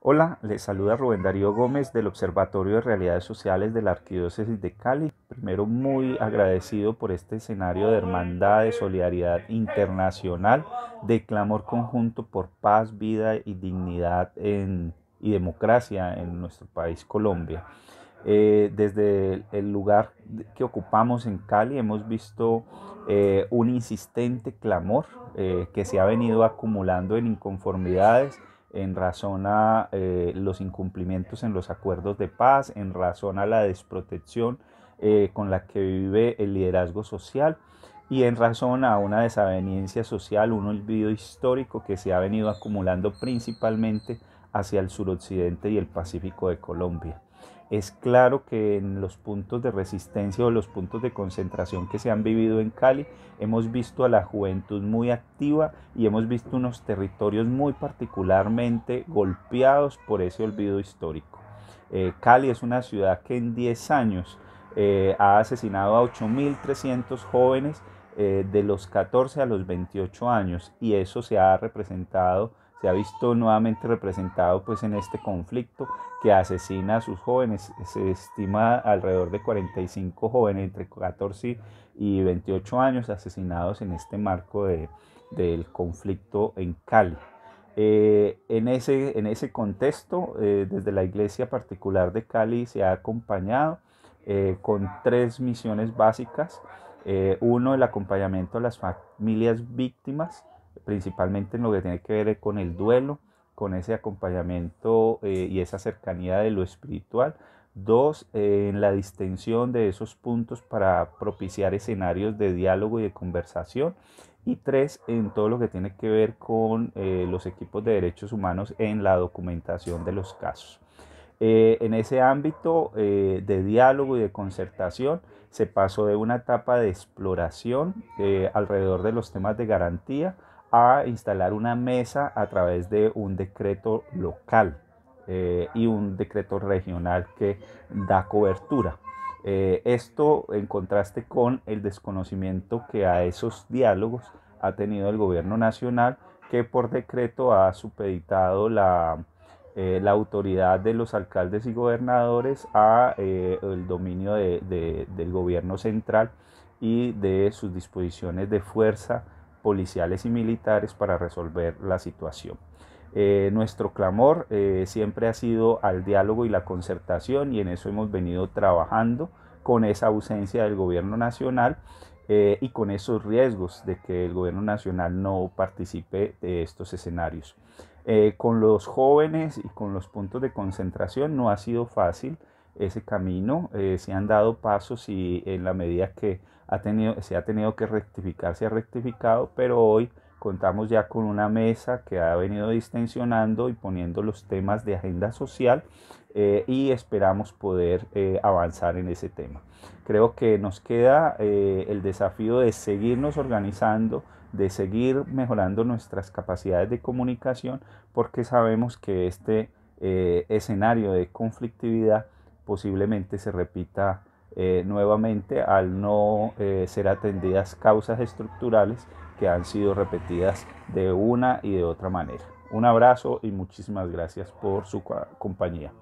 Hola, les saluda Rubén Darío Gómez del Observatorio de Realidades Sociales de la Arquidiócesis de Cali. Primero, muy agradecido por este escenario de hermandad, de solidaridad internacional, de clamor conjunto por paz, vida y dignidad y democracia en nuestro país Colombia. Eh, desde el lugar que ocupamos en Cali hemos visto eh, un insistente clamor eh, que se ha venido acumulando en inconformidades en razón a eh, los incumplimientos en los acuerdos de paz, en razón a la desprotección eh, con la que vive el liderazgo social y en razón a una desaveniencia social, un olvido histórico que se ha venido acumulando principalmente hacia el suroccidente y el Pacífico de Colombia es claro que en los puntos de resistencia o los puntos de concentración que se han vivido en Cali, hemos visto a la juventud muy activa y hemos visto unos territorios muy particularmente golpeados por ese olvido histórico. Eh, Cali es una ciudad que en 10 años eh, ha asesinado a 8.300 jóvenes eh, de los 14 a los 28 años y eso se ha representado se ha visto nuevamente representado pues en este conflicto que asesina a sus jóvenes. Se estima alrededor de 45 jóvenes entre 14 y 28 años asesinados en este marco del conflicto en Cali. Eh, en, ese, en ese contexto, eh, desde la Iglesia Particular de Cali se ha acompañado eh, con tres misiones básicas. uno, el acompañamiento a las familias víctimas, principalmente en lo que tiene que ver con el duelo, con ese acompañamiento eh, y esa cercanía de lo espiritual. Dos, eh, en la distensión de esos puntos para propiciar escenarios de diálogo y de conversación. Y tres, en todo lo que tiene que ver con eh, los equipos de derechos humanos en la documentación de los casos. en ese ámbito de diálogo y de concertación se pasó de una etapa de exploración alrededor de los temas de garantía a instalar una mesa a través de un decreto local eh, y un decreto regional que da cobertura. Eh, esto en contraste con el desconocimiento que a esos diálogos ha tenido el gobierno nacional que por decreto ha supeditado la, eh, autoridad de los alcaldes y gobernadores a el dominio del gobierno central y de sus disposiciones de fuerza policiales y militares para resolver la situación. Eh, nuestro clamor eh, siempre ha sido al diálogo y la concertación y en eso hemos venido trabajando con esa ausencia del gobierno nacional eh, y con esos riesgos de que el gobierno nacional no participe de estos escenarios. con los jóvenes y con los puntos de concentración no ha sido fácil ese camino, eh, se han dado pasos y en la medida que ha tenido, se ha tenido que rectificar, se ha rectificado, pero hoy contamos ya con una mesa que ha venido distensionando y poniendo los temas de agenda social eh, y esperamos poder eh, avanzar en ese tema. Creo que nos queda el desafío de seguirnos organizando, de seguir mejorando nuestras capacidades de comunicación, porque sabemos que este escenario de conflictividad posiblemente se repita eh, nuevamente al no eh, ser atendidas causas estructurales que han sido repetidas de una y de otra manera. Un abrazo y muchísimas gracias por su compañía.